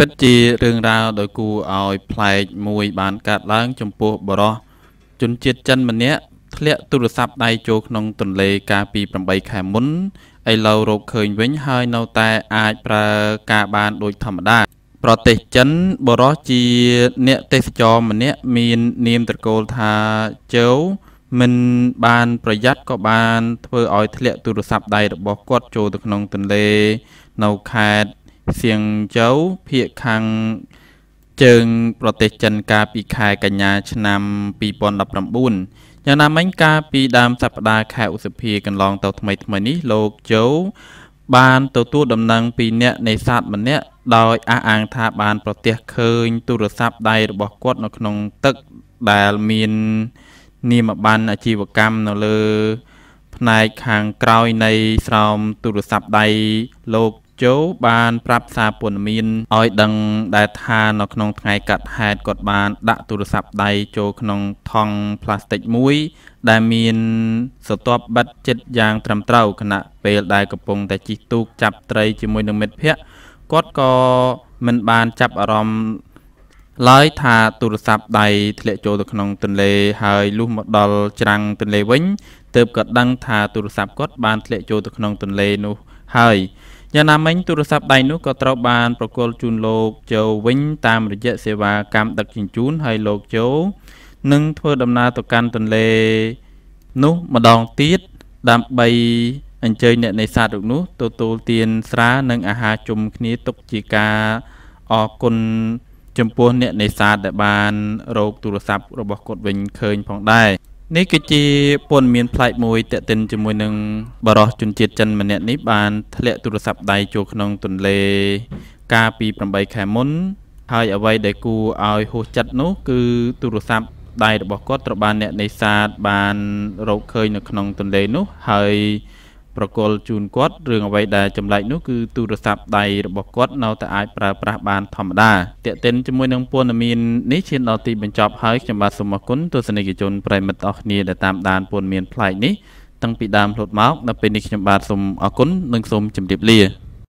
ពិតជារឿងរ៉ាវដោយគូឲ្យប្លែកមួយបានកើតឡើងចំពោះបរោះជនជាតិចិនម្នាក់ធ្លាក់ទូរស័ព្ទដៃចូលក្នុងទន្លេកាលពី8ខែមុនឥឡូវរកឃើញវិញហើយនៅតែអាចប្រើការបានដូចធម្មតាប្រទេសចិនបរោះជាអ្នកទេសចរម្នាក់មាននាមត្រកូលថាជើវមិនបានប្រយ័ត្នក៏បានធ្វើឲ្យធ្លាក់ទូរស័ព្ទដៃរបស់គាត់ចូលទៅក្នុងទន្លេនៅខេត្តសៀងជូវភាគខាងជើងប្រទេសចិនកាលពី ខែកញ្ញា ឆ្នាំ2019យ៉ាងណាមិញកាលពីដើមសប្តាហ៍ខែឧសភាកន្លងទៅថ្មីថ្មីនេះលោកជូវបានទទួលដំណឹងពីអ្នកនេសាទម្នាក់ដោយអះអាងថាបាន ប្រទះឃើញទូរស័ព្ទដៃរបស់គាត់នៅក្នុង ទឹកដែលមាននាមប័ណ្ណអាជីវកម្មនៅលើ ផ្នែកខាងក្រោយនៃស្រោមទូរស័ព្ទដៃលោកជោបានប្រាប់សារព័ត៌មានឲ្យដឹងដែលថានៅក្នុងថ្ងៃកាត់ហេតុគាត់បាន ដាក់ទូរស័ព្ទដៃចូលក្នុងថង់ផ្លាស្ទិកមួយ ដែលមានសតបបិទជិតយ៉ាង ត្រឹមត្រូវខណៈពេលដែលកំពុងតែជីកទូកចាប់ត្រីជាមួយនឹងមិត្តភ័ក្តិគាត់ក៏មិនបានចាប់អារម្មណ៍ឡើយថាទូរស័ព្ទដៃធ្លាក់ចូលទៅក្នុងទន្លេហើយលុះមកដល់ច្រាំងទន្លេវិញទើបក៏ដឹងថាទូរស័ព្ទគាត់បានធ្លាក់ចូលទៅក្នុងទន្លេនោះហើយយ៉ាងណាមិញ ទូរស័ព្ទដៃនោះក៏ត្រូវ បានប្រគល់ជូនលោកជូវិញតាមរយៈសេវាកម្មដឹកជញ្ជូនហើយលោកជូនឹងធ្វើដំណើរទៅកាន់ទន្លេ នោះម្ដងទៀតដើម្បី អញ្ជើញអ្នកនេសាទរូបនោះទទួលទានស្រានិងអាហារជុំគ្នាទុកជាការអរគុណចំពោះអ្នកនេសាទដែលបានរកទូរស័ព្ទរបស់គាត់វិញឃើញផងដែរនេះគឺជាព័ត៌មានប្លែកមួយតេតិនជាមួយនឹងបរោះជនជាតិចិនម្នាក់នេះបាន ធ្លាក់ទូរស័ព្ទដៃចូលក្នុងទន្លេ កាលពី8ខែមុន ហើយអ្វី ដែលគួរឲ្យហួសចិត្តនោះ គឺទូរស័ព្ទដៃរបស់គាត់ត្រូវបាន អ្នកនេសាទបានរកឃើញនៅក្នុងទន្លេនោះហើយប្រកល់ជូនគាត់រឿងអ្វីដែលចម្លែកនោះគឺទូរស័ព្ទដៃរបស់គាត់នៅតែអាចប្រើប្រាស់បានធម្មតាតេតិនជាមួយនឹងព័ត៌មាននេះឈានដល់ទីបញ្ចប់ហើយខ្ញុំបាទសូមអរគុណទស្សនិកជនប្រិមិត្តអស់គ្នាដែលតាមដានព័ត៌មានប្លែកនេះតាំងពីដើមរហូតមកដល់ពេលនេះខ្ញុំបាទសូមអរគុណនិងសូមជម្រាបលា